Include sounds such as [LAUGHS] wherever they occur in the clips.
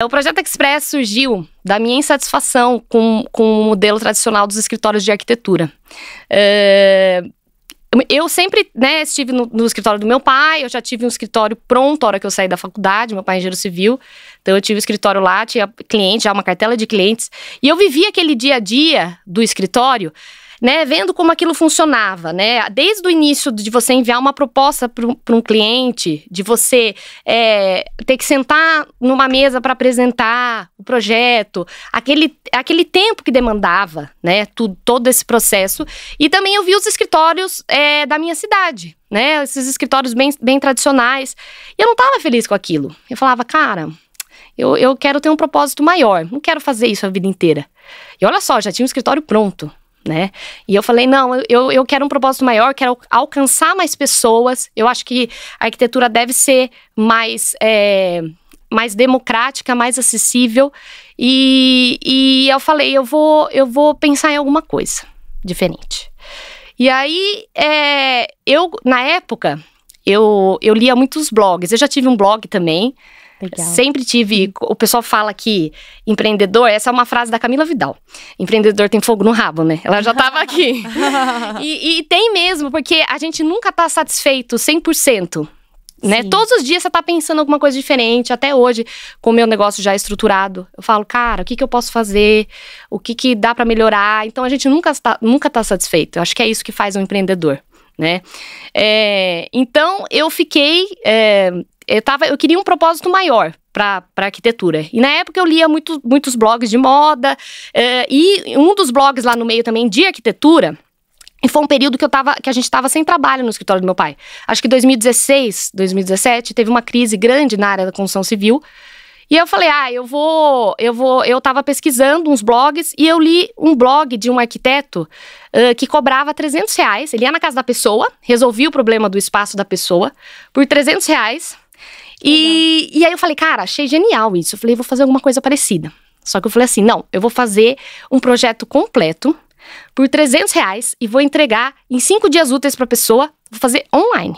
É o Projeto Express surgiu da minha insatisfação com, com o modelo tradicional dos escritórios de arquitetura. É, eu sempre né, estive no, no, escritório do meu pai, eu já tive um escritório pronto a hora que eu saí da faculdade, meu pai é engenheiro civil, então eu tive um escritório lá, tinha cliente, já uma cartela de clientes, e eu vivia aquele dia a dia do escritório né, vendo como aquilo funcionava, né? Desde o início de você enviar uma proposta para um, cliente, de você é, ter que sentar numa mesa para apresentar o projeto, aquele, aquele tempo que demandava, né? todo esse processo. E também eu vi os escritórios é, da minha cidade, né? Esses escritórios bem, bem tradicionais. E eu não estava feliz com aquilo. Eu falava, cara, eu, eu quero ter um propósito maior. Não quero fazer isso a vida inteira. E olha só, já tinha um escritório pronto né? E eu falei, não, eu, eu quero um propósito maior, quero alcançar mais pessoas. Eu acho que a arquitetura deve ser mais, é, mais democrática, mais acessível. E, e eu falei, eu vou, eu vou pensar em alguma coisa diferente. E aí, é, eu, na época, eu, eu lia muitos blogs. Eu já tive um blog também, Legal. Sempre tive. Uhum. O pessoal fala que empreendedor, essa é uma frase da Camila Vidal. Empreendedor tem fogo no rabo, né? Ela já estava aqui. [LAUGHS] e, e, tem mesmo, porque a gente nunca está satisfeito 100%. Né? Todos os dias você está pensando alguma coisa diferente. Até hoje, com o meu negócio já estruturado, eu falo, cara, o que, que eu posso fazer? O que, que dá para melhorar? Então a gente nunca está nunca tá satisfeito. Eu acho que é isso que faz um empreendedor né? É, então eu fiquei é, eu, tava, eu queria um propósito maior para arquitetura. E na época eu lia muito, muitos blogs de moda, eh, e um dos blogs lá no meio também de arquitetura. E foi um período que, eu tava, que a gente estava sem trabalho no escritório do meu pai. Acho que 2016, 2017, teve uma crise grande na área da construção civil. E eu falei, ah, eu vou, eu vou, eu tava pesquisando uns blogs e eu li um blog de um arquiteto uh, que cobrava 300 reais, ele ia na casa da pessoa, resolvia o problema do espaço da pessoa, por 300 reais e, e aí eu falei, cara, achei genial isso. Eu falei, vou fazer alguma coisa parecida. Só que eu falei assim: não, eu vou fazer um projeto completo por 300 reais e vou entregar em cinco dias úteis para a pessoa, vou fazer online.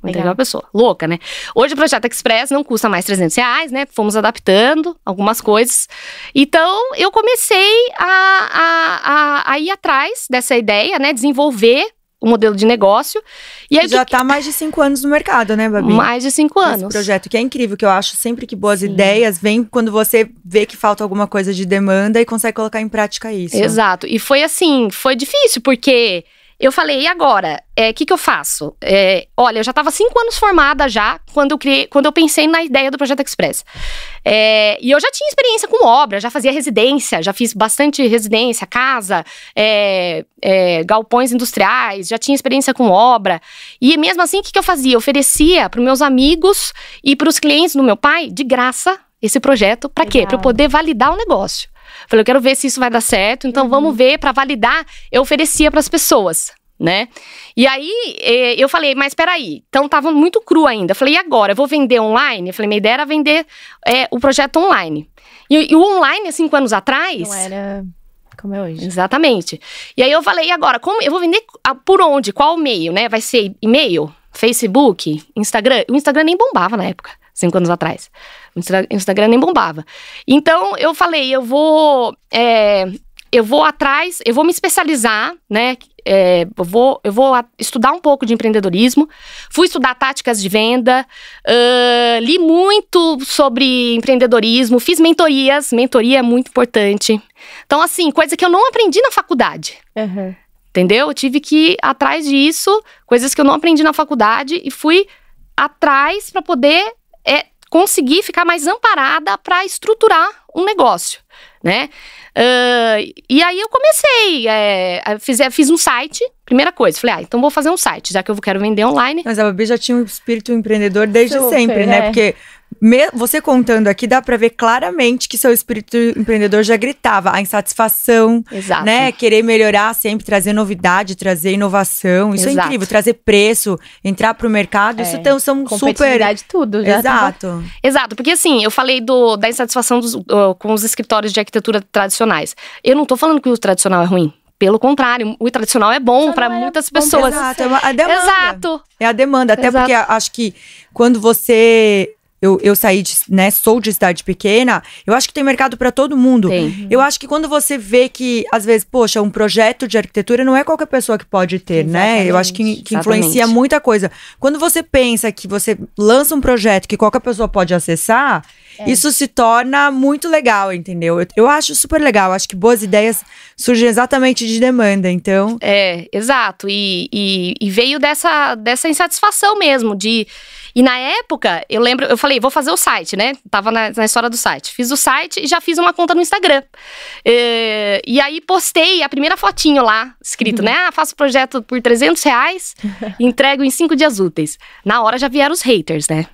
Vou entregar para a pessoa. Louca, né? Hoje o projeto Express não custa mais 300 reais, né? Fomos adaptando algumas coisas. Então, eu comecei a, a, a ir atrás dessa ideia, né? Desenvolver o modelo de negócio. E aí, Já está que... Tá mais de cinco anos no mercado, né, Babi? Mais de cinco anos. Esse projeto que é incrível, que eu acho sempre que boas Sim. ideias vêm quando você vê que falta alguma coisa de demanda e consegue colocar em prática isso. Exato. E foi assim, foi difícil, porque eu falei, e agora? O é, que, que eu faço? É, olha, eu já estava cinco anos formada já quando eu criei, quando eu pensei na ideia do Projeto Express. É, e eu já tinha experiência com obra, já fazia residência, já fiz bastante residência, casa, é, é, galpões industriais, já tinha experiência com obra. E mesmo assim, o que, que eu fazia? Eu oferecia para meus amigos e para os clientes do meu pai, de graça, esse projeto. Para quê? Para eu poder validar o negócio. Falei, eu quero ver se isso vai dar certo, então uhum. vamos ver para validar. Eu oferecia para as pessoas, né? E aí é, eu falei, mas peraí, então tava muito cru ainda. falei, e agora? Eu vou vender online? Eu falei, minha ideia era vender é, o projeto online. E, e, o online, há cinco anos atrás. Não era como é hoje. Exatamente. E aí eu falei, e agora? Como eu vou vender por onde? Qual meio, né? Vai ser e-mail? Facebook, Instagram. O Instagram nem bombava na época, cinco anos atrás. O Instagram nem bombava. Então eu falei, eu vou. É, eu vou atrás, eu vou me especializar, né? É, eu, vou, eu vou estudar um pouco de empreendedorismo. Fui estudar táticas de venda, uh, li muito sobre empreendedorismo, fiz mentorias. Mentoria é muito importante. Então, assim, coisa que eu não aprendi na faculdade. Uhum. Entendeu? Eu tive que ir atrás disso, coisas que eu não aprendi na faculdade e fui atrás para poder é, conseguir ficar mais amparada para estruturar um negócio, né? Uh, e aí eu comecei, é, fiz, é, fiz um site, primeira coisa, falei, ah, então vou fazer um site, já que eu quero vender online. Mas a Babi já tinha um espírito empreendedor desde Super, sempre, né? É. Porque me, você contando aqui, dá para ver claramente que seu espírito empreendedor já gritava a insatisfação, Exato. né? Querer melhorar sempre, trazer novidade, trazer inovação. Isso é Exato. é incrível, trazer preço, entrar pro mercado, é. isso tem, são Competitividade, de tudo, já Exato. Tava... Exato, porque assim, eu falei do, da insatisfação dos, uh, com os escritórios de arquitetura tradicionais. Eu não tô falando que o tradicional é ruim. Pelo contrário, o tradicional é bom para é muitas bom, pessoas. Exato, é, é a demanda. Exato. É a demanda, até Exato. porque acho que quando você eu, eu saí de, né, sou de cidade pequena, eu acho que tem mercado para todo mundo. Tem. Eu acho que quando você vê que, às vezes, poxa, um projeto de arquitetura não é qualquer pessoa que pode ter, Exatamente. né? Eu acho que, que influencia muita coisa. Quando você pensa que você lança um projeto que qualquer pessoa pode acessar, é. Isso se torna muito legal, entendeu? Eu, eu acho super legal. Acho que boas ideias surgem exatamente de demanda, então. É, exato. E, e, e veio dessa, dessa insatisfação mesmo. de E na época, eu lembro, eu falei, vou fazer o site, né? Tava na, na história do site. Fiz o site e já fiz uma conta no Instagram. E, eh, e aí postei a primeira fotinho lá, escrito, né? [LAUGHS] Ah, faço projeto por 300 reais, [LAUGHS] entrego em cinco dias úteis. Na hora já vieram os haters, né?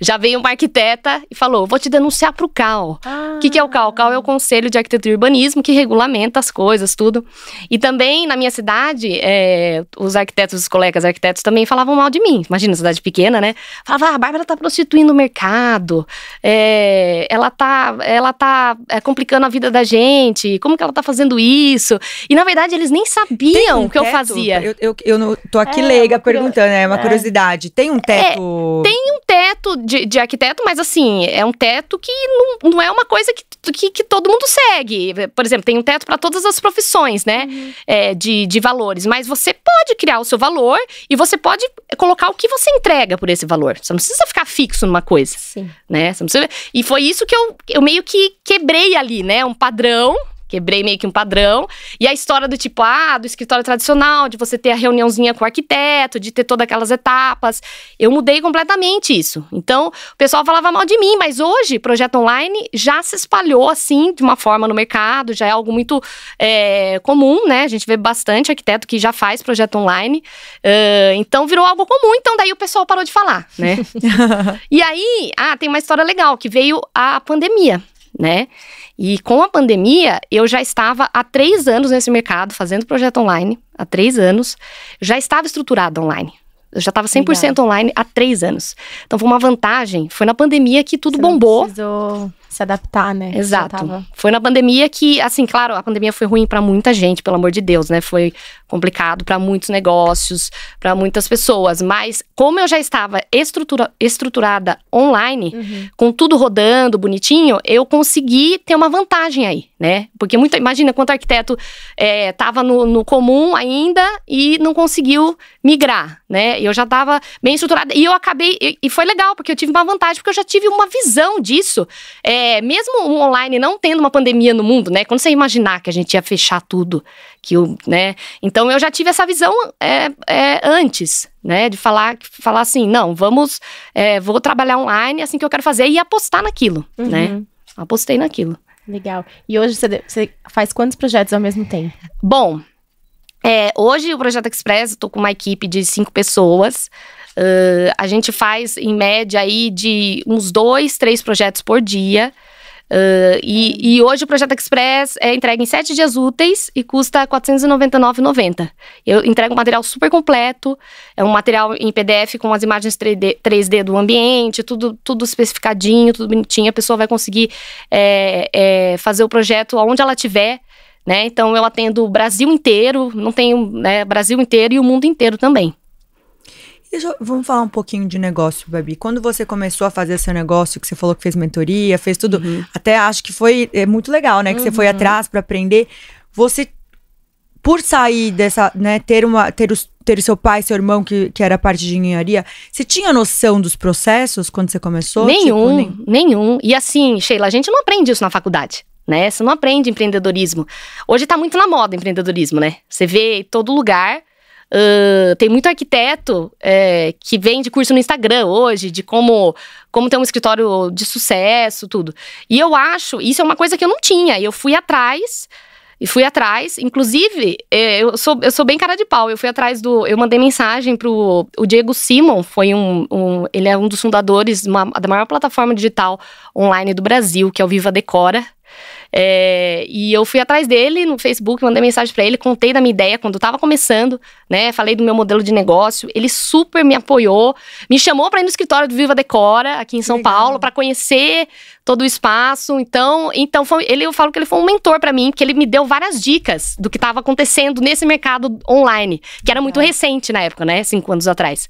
já veio uma arquiteta e falou: vou te denunciar para o CAL. Ah. O que, que é o CAL? O CAL é o Conselho de Arquitetura e Urbanismo que regulamenta as coisas, tudo. E também na minha cidade, é, os arquitetos, os colegas arquitetos também falavam mal de mim. Imagina, cidade pequena, né? Falava: ah, a Bárbara tá prostituindo o mercado, é, ela tá, ela tá é, complicando a vida da gente, como que ela tá fazendo isso? E na verdade eles nem sabiam um o que eu fazia. Eu, eu, eu não, tô aqui é, leiga perguntando, é uma é. curiosidade. Tem um é, teto? tem um teto teto de, de arquiteto, mas assim, é um teto que não, não é uma coisa que, que, que todo mundo segue. Por exemplo, tem um teto para todas as profissões, né? Uhum. É, de, de valores. Mas você pode criar o seu valor e você pode colocar o que você entrega por esse valor. Você não precisa ficar fixo numa coisa. Sim. Né? Você não precisa... E foi isso que eu, eu meio que quebrei ali, né? Um padrão Quebrei meio que um padrão. E a história do tipo, ah, do escritório tradicional, de você ter a reuniãozinha com o arquiteto, de ter todas aquelas etapas. Eu mudei completamente isso. Então, o pessoal falava mal de mim, mas hoje, projeto online já se espalhou assim, de uma forma no mercado, já é algo muito é, comum, né? A gente vê bastante arquiteto que já faz projeto online. Uh, então, virou algo comum. Então, daí o pessoal parou de falar, né? [LAUGHS] e aí, ah, tem uma história legal, que veio a pandemia né? E com a pandemia, eu já estava há três anos nesse mercado, fazendo projeto online, há três anos, já estava estruturado online. Eu já estava 100% Legal. online há três anos. Então foi uma vantagem. Foi na pandemia que tudo Você bombou. Precisou se adaptar, né? Exato. Tava... Foi na pandemia que, assim, claro, a pandemia foi ruim para muita gente, pelo amor de Deus, né? Foi complicado para muitos negócios, para muitas pessoas. Mas como eu já estava estrutura, estruturada online, uhum. com tudo rodando bonitinho, eu consegui ter uma vantagem aí, né? Porque muita, imagina quanto arquiteto estava é, no, no comum ainda e não conseguiu migrar, né? Eu já estava bem estruturada e eu acabei e, e, foi legal porque eu tive uma vantagem porque eu já tive uma visão disso. É, é, mesmo o online não tendo uma pandemia no mundo, né? Quando você imaginar que a gente ia fechar tudo, que o, né? Então eu já tive essa visão é, é, antes, né? De falar, falar assim, não, vamos, é, vou trabalhar online, é assim que eu quero fazer e apostar naquilo, né? uhum. né? Apostei naquilo. Legal. E hoje você, você faz quantos projetos ao mesmo tempo? Bom, é, hoje o Projeto Express, eu tô com uma equipe de cinco pessoas. Uh, a gente faz, em média, aí de uns dois, três projetos por dia. Uh, e, e, hoje o Projeto Express é entregue em sete dias úteis e custa R$ 499,90. Eu entrego um material super completo, é um material em PDF com as imagens 3D, 3D do ambiente, tudo, tudo especificadinho, tudo bonitinho. A pessoa vai conseguir é, é, fazer o projeto onde ela estiver. Né? Então eu atendo o Brasil inteiro, não tenho né, Brasil inteiro e o mundo inteiro também. Deixa, vamos falar um pouquinho de negócio, Babi. Quando você começou a fazer seu negócio, que você falou que fez mentoria, fez tudo, uhum. até acho que foi é muito legal, né? Que uhum. você foi uhum. atrás para aprender. Você, por sair dessa, né, ter uma, ter os ter o seu pai, seu irmão, que, que era parte de engenharia, você tinha noção dos processos quando você começou? Tipo, nenhum, tipo, nem... nenhum. E assim, Sheila, a gente não aprende isso na faculdade né? Você não aprende empreendedorismo. Hoje tá muito na moda empreendedorismo, né? Você vê em todo lugar Uh, tem muito arquiteto é, que de curso no Instagram hoje, de como, como ter um escritório de sucesso, tudo. E eu acho, isso é uma coisa que eu não tinha. E eu fui atrás. E fui atrás, inclusive, é, eu sou, eu sou bem cara de pau. Eu fui atrás do. Eu mandei mensagem pro o Diego Simon, foi um, um Ele é um dos fundadores uma, da maior plataforma digital online do Brasil, que é o Viva Decora. É, e eu fui atrás dele no Facebook, mandei mensagem para ele, contei da minha ideia quando eu tava começando, né? Falei do meu modelo de negócio. Ele super me apoiou, me chamou para ir no escritório do Viva Decora, aqui em São Legal. Paulo, para conhecer todo o espaço. Então, então foi, ele, eu falo que ele foi um mentor para mim, porque ele me deu várias dicas do que estava acontecendo nesse mercado online, que era muito recente na época, né? Cinco anos atrás.